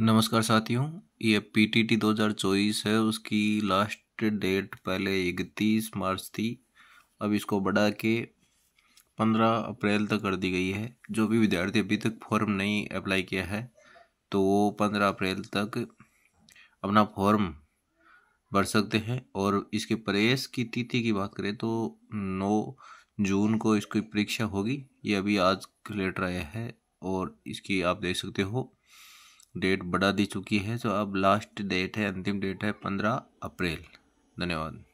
नमस्कार साथियों ये पीटीटी 2024 है उसकी लास्ट डेट पहले इकतीस मार्च थी अब इसको बढ़ा के पंद्रह अप्रैल तक कर दी गई है जो भी विद्यार्थी अभी तक फॉर्म नहीं अप्लाई किया है तो वो पंद्रह अप्रैल तक अपना फॉर्म भर सकते हैं और इसके प्रेस की तिथि की बात करें तो नौ जून को इसकी परीक्षा होगी ये अभी आज लेटर आया है और इसकी आप देख सकते हो डेट बढ़ा दी चुकी है तो अब लास्ट डेट है अंतिम डेट है पंद्रह अप्रैल धन्यवाद